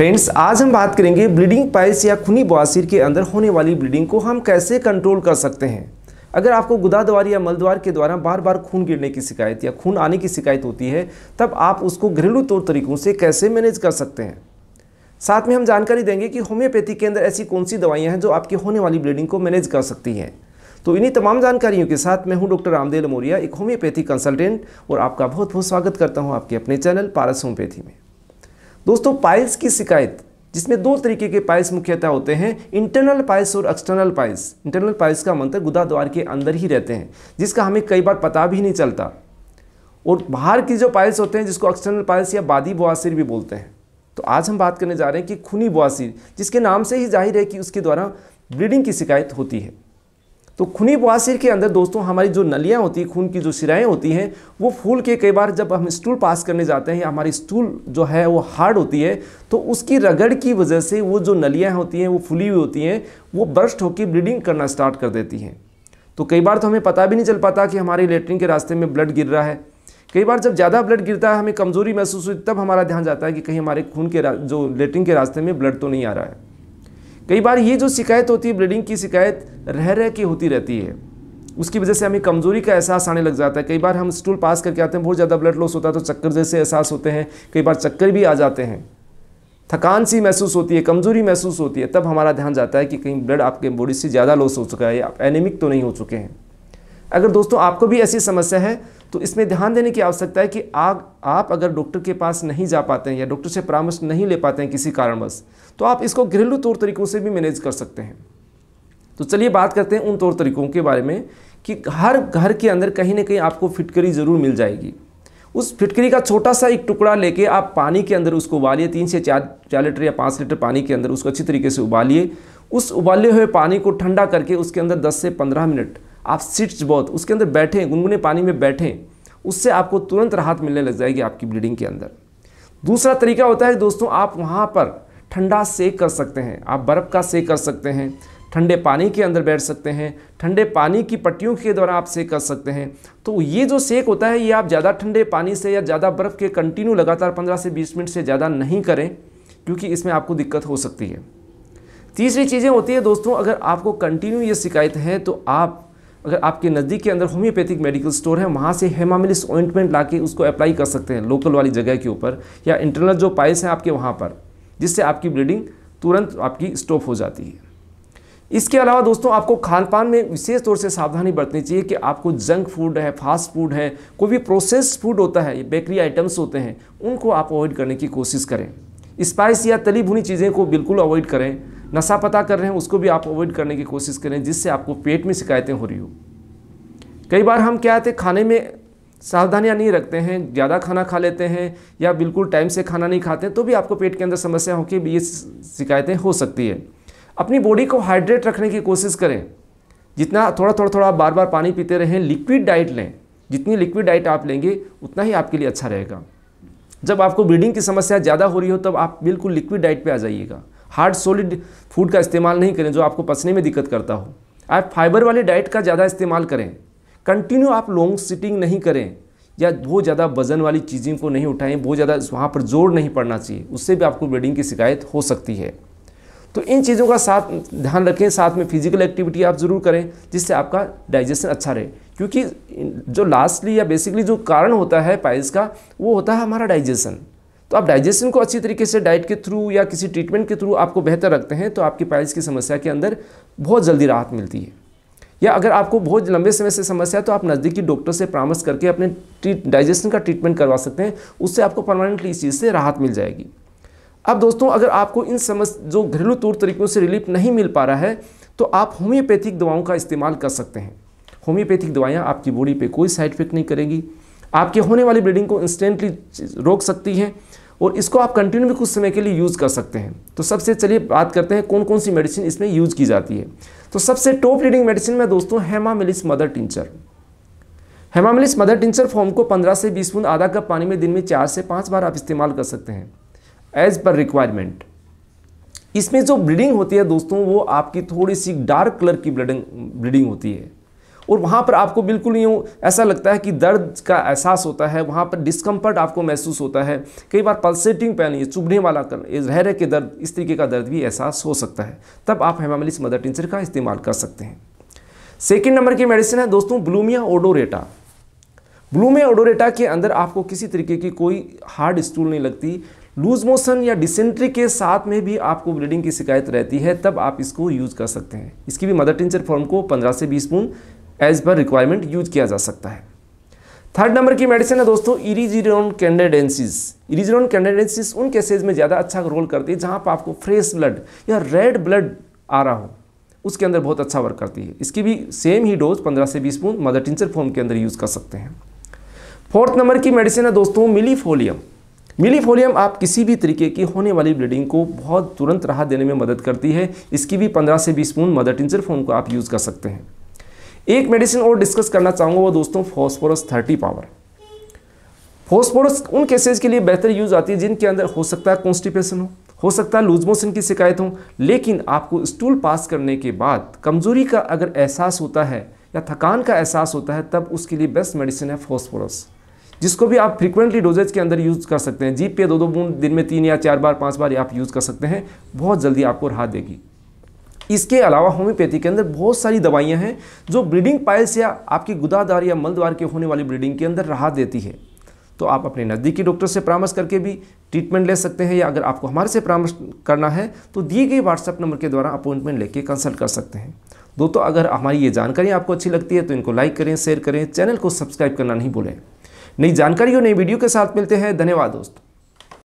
friends आज हम बात करेंगे ब्लीडिंग पाइल्स या खूनी बवासीर के अंदर होने वाली ब्लीडिंग को हम कैसे कंट्रोल कर सकते हैं अगर आपको द्वार या मलद्वार के द्वारा बार बार खून गिरने की शिकायत या खून आने की शिकायत होती है तब आप उसको घरेलू तौर तरीकों से कैसे मैनेज कर सकते हैं साथ में हम जानकारी देंगे कि होम्योपैथी के अंदर ऐसी कौन सी दवाइयाँ हैं जो आपकी होने वाली ब्लीडिंग को मैनेज कर सकती हैं तो इन्हीं तमाम जानकारियों के साथ मैं हूं डॉक्टर रामदेव मोरिया एक होम्योपैथी कंसल्टेंट और आपका बहुत बहुत स्वागत करता हूं आपके अपने चैनल पारस होम्योपैथी में दोस्तों पाइल्स की शिकायत जिसमें दो तरीके के पाइल्स मुख्यतः होते हैं इंटरनल पाइल्स और एक्सटर्नल पाइल्स इंटरनल पाइल्स का मंत्र गुदा द्वार के अंदर ही रहते हैं जिसका हमें कई बार पता भी नहीं चलता और बाहर की जो पाइल्स होते हैं जिसको एक्सटर्नल पाइल्स या बादी बवासीर भी बोलते हैं तो आज हम बात करने जा रहे हैं कि खूनी बवासीर जिसके नाम से ही जाहिर है कि उसके द्वारा ब्लीडिंग की शिकायत होती है तो खूनी बवासीर के अंदर दोस्तों हमारी जो नलियाँ होती हैं खून की जो सिराएँ होती हैं वो फूल के कई बार जब हम स्टूल पास करने जाते हैं हमारी स्टूल जो है वो हार्ड होती है तो उसकी रगड़ की वजह से वो जो नलियाँ होती हैं वो फूली हुई होती हैं वो बर्स्ट होकर ब्लीडिंग करना स्टार्ट कर देती हैं तो कई बार तो हमें पता भी नहीं चल पाता कि हमारे लेटरिन के रास्ते में ब्लड गिर रहा है कई बार जब ज़्यादा ब्लड गिरता है हमें कमज़ोरी महसूस हुई तब हमारा ध्यान जाता है कि कहीं हमारे खून के जो लेटरिन के रास्ते में ब्लड तो नहीं आ रहा है कई बार ये जो शिकायत होती है ब्लीडिंग की शिकायत रह रह के होती रहती है उसकी वजह से हमें कमज़ोरी का एहसास आने लग जाता है कई बार हम स्टूल पास करके आते हैं बहुत ज़्यादा ब्लड लॉस होता है तो चक्कर जैसे एहसास होते हैं कई बार चक्कर भी आ जाते हैं थकान सी महसूस होती है कमज़ोरी महसूस होती है तब हमारा ध्यान जाता है कि कहीं ब्लड आपके बॉडी से ज़्यादा लॉस हो चुका है या आप एनेमिक तो नहीं हो चुके हैं अगर दोस्तों आपको भी ऐसी समस्या है तो इसमें ध्यान देने की आवश्यकता है कि आग आप अगर डॉक्टर के पास नहीं जा पाते हैं या डॉक्टर से परामर्श नहीं ले पाते हैं किसी कारणवश तो आप इसको घरेलू तौर तरीकों से भी मैनेज कर सकते हैं तो चलिए बात करते हैं उन तौर तरीकों के बारे में कि हर घर के अंदर कहीं ना कहीं आपको फिटकरी ज़रूर मिल जाएगी उस फिटकरी का छोटा सा एक टुकड़ा लेके आप पानी के अंदर उसको उबालिए तीन से चार चार लीटर या पाँच लीटर पानी के अंदर उसको अच्छी तरीके से उबालिए उस उबाले हुए पानी को ठंडा करके उसके अंदर दस से पंद्रह मिनट आप सिट्स बहुत उसके अंदर बैठें गुनगुने पानी में बैठें उससे आपको तुरंत राहत मिलने लग जाएगी आपकी ब्लीडिंग के अंदर दूसरा तरीका होता है दोस्तों आप वहाँ पर ठंडा सेक कर सकते हैं आप बर्फ़ का सेक कर सकते हैं ठंडे पानी के अंदर बैठ सकते हैं ठंडे पानी की पट्टियों के द्वारा आप सेक कर सकते हैं तो ये जो सेक होता है ये आप ज़्यादा ठंडे पानी से या ज़्यादा बर्फ़ के कंटिन्यू लगातार 15 से 20 मिनट से ज़्यादा नहीं करें क्योंकि इसमें आपको दिक्कत हो सकती है तीसरी चीज़ें होती है दोस्तों अगर आपको कंटिन्यू ये शिकायत है तो आप अगर आपके नज़दीक के अंदर होम्योपैथिक मेडिकल स्टोर है वहाँ से हेमामिलिस ऑइंटमेंट ला उसको अप्लाई कर सकते हैं लोकल वाली जगह के ऊपर या इंटरनल जो पाइस हैं आपके वहाँ पर जिससे आपकी ब्लीडिंग तुरंत आपकी स्टॉप हो जाती है इसके अलावा दोस्तों आपको खान पान में विशेष तौर से सावधानी बरतनी चाहिए कि आपको जंक फूड है फास्ट फूड है कोई भी प्रोसेस्ड फूड होता है बेकरी आइटम्स होते हैं उनको आप अवॉइड करने की कोशिश करें स्पाइस या तली भुनी चीज़ें को बिल्कुल अवॉइड करें नशा पता कर रहे हैं उसको भी आप अवॉइड करने की कोशिश करें जिससे आपको पेट में शिकायतें हो रही हो कई बार हम क्या आते खाने में सावधानियाँ नहीं रखते हैं ज़्यादा खाना खा लेते हैं या बिल्कुल टाइम से खाना नहीं खाते तो भी आपको पेट के अंदर समस्या हो कि ये शिकायतें हो सकती है अपनी बॉडी को हाइड्रेट रखने की कोशिश करें जितना थोड़ा थोड़ा थोड़ा बार बार पानी पीते रहें लिक्विड डाइट लें जितनी लिक्विड डाइट आप लेंगे उतना ही आपके लिए अच्छा रहेगा जब आपको ब्लीडिंग की समस्या ज़्यादा हो रही हो तब आप बिल्कुल लिक्विड डाइट पर आ जाइएगा हार्ड सॉलिड फूड का इस्तेमाल नहीं करें जो आपको पसने में दिक्कत करता हो आप फाइबर वाले डाइट का ज़्यादा इस्तेमाल करें कंटिन्यू आप लॉन्ग सिटिंग नहीं करें या बहुत ज़्यादा वजन वाली चीज़ों को नहीं उठाएं बहुत ज़्यादा वहाँ पर जोर नहीं पड़ना चाहिए उससे भी आपको ब्लीडिंग की शिकायत हो सकती है तो इन चीज़ों का साथ ध्यान रखें साथ में फिजिकल एक्टिविटी आप ज़रूर करें जिससे आपका डाइजेशन अच्छा रहे क्योंकि जो लास्टली या बेसिकली जो कारण होता है पाइल्स का वो होता है हमारा डाइजेशन तो आप डाइजेशन को अच्छी तरीके से डाइट के थ्रू या किसी ट्रीटमेंट के थ्रू आपको बेहतर रखते हैं तो आपकी पाइल्स की समस्या के अंदर बहुत जल्दी राहत मिलती है या अगर आपको बहुत लंबे समय से समस्या है तो आप नज़दीकी डॉक्टर से परामर्श करके अपने ट्रीट डाइजेशन का ट्रीटमेंट करवा सकते हैं उससे आपको परमानेंटली इस चीज़ से राहत मिल जाएगी अब दोस्तों अगर आपको इन समस् जो घरेलू तौर तरीकों से रिलीफ नहीं मिल पा रहा है तो आप होम्योपैथिक दवाओं का इस्तेमाल कर सकते हैं होम्योपैथिक दवाइयाँ आपकी बॉडी पर कोई साइड इफेक्ट नहीं करेंगी आपके होने वाली ब्लीडिंग को इंस्टेंटली रोक सकती है और इसको आप कंटिन्यू भी कुछ समय के लिए यूज़ कर सकते हैं तो सबसे चलिए बात करते हैं कौन कौन सी मेडिसिन इसमें यूज़ की जाती है तो सबसे टॉप लीडिंग मेडिसिन में दोस्तों hamamelis mother tincture hamamelis mother tincture form को 15 से 20 बूंद आधा कप पानी में दिन में चार से पाँच बार आप इस्तेमाल कर सकते हैं एज पर रिक्वायरमेंट इसमें जो ब्लीडिंग होती है दोस्तों वो आपकी थोड़ी सी डार्क कलर की ब्लीडिंग ब्लीडिंग होती है और वहाँ पर आपको बिल्कुल यूँ ऐसा लगता है कि दर्द का एहसास होता है वहाँ पर डिस्कम्फर्ट आपको महसूस होता है कई बार पल्सेटिंग पेन ये चुभने वाला कर रह रह के दर्द इस तरीके का दर्द भी एहसास हो सकता है तब आप हेमामिलिस मदर टिंचर का इस्तेमाल कर सकते हैं सेकेंड नंबर की मेडिसिन है दोस्तों ब्लूमिया ओडोरेटा ब्लूमिया ओडोरेटा के अंदर आपको किसी तरीके की कोई हार्ड स्टूल नहीं लगती लूज मोशन या डिसेंट्री के साथ में भी आपको ब्लीडिंग की शिकायत रहती है तब आप इसको यूज़ कर सकते हैं इसकी भी मदर टिंचर फॉर्म को 15 से 20 बूंद एज पर रिक्वायरमेंट यूज किया जा सकता है थर्ड नंबर की मेडिसिन है दोस्तों इरीजीरोन कैंडेडेंसीज इरीजीरोन कैंडेडेंसिस उन केसेज में ज़्यादा अच्छा रोल करती है जहाँ पर आपको फ्रेश ब्लड या रेड ब्लड आ रहा हो उसके अंदर बहुत अच्छा वर्क करती है इसकी भी सेम ही डोज 15 से 20 स्पून मदर टिंचर फॉर्म के अंदर यूज़ कर सकते हैं फोर्थ नंबर की मेडिसिन है दोस्तों मिलीफोलियम मिलीफोलियम आप किसी भी तरीके की होने वाली ब्लीडिंग को बहुत तुरंत राहत देने में मदद करती है इसकी भी 15 से 20 स्पून मदर टिंचर फॉर्म को आप यूज़ कर सकते हैं एक मेडिसिन और डिस्कस करना चाहूंगा वो दोस्तों फॉस्फोरस थर्टी पावर फॉस्फोरस उन केसेस के लिए बेहतर यूज आती है जिनके अंदर हो सकता है कॉन्स्टिपेशन हो हो सकता है लूज मोशन की शिकायत हो लेकिन आपको स्टूल पास करने के बाद कमजोरी का अगर एहसास होता है या थकान का एहसास होता है तब उसके लिए बेस्ट मेडिसिन है फॉस्फोरस जिसको भी आप फ्रिक्वेंटली डोजेज के अंदर यूज़ कर सकते हैं जीप पे दो दो बूंद दिन में तीन या चार बार पांच बार आप यूज़ कर सकते हैं बहुत जल्दी आपको राहत देगी इसके अलावा होम्योपैथी के अंदर बहुत सारी दवाइयाँ हैं जो ब्रीडिंग पाइल्स या आपकी गुदादार या मलद्वार के होने वाली ब्रीडिंग के अंदर राहत देती है तो आप अपने नज़दीकी डॉक्टर से परामर्श करके भी ट्रीटमेंट ले सकते हैं या अगर आपको हमारे से परामर्श करना है तो दिए गए व्हाट्सएप नंबर के द्वारा अपॉइंटमेंट लेके कंसल्ट कर सकते हैं दोस्तों अगर हमारी ये जानकारी आपको अच्छी लगती है तो इनको लाइक करें शेयर करें चैनल को सब्सक्राइब करना नहीं भूलें नई जानकारी और नई वीडियो के साथ मिलते हैं धन्यवाद दोस्तों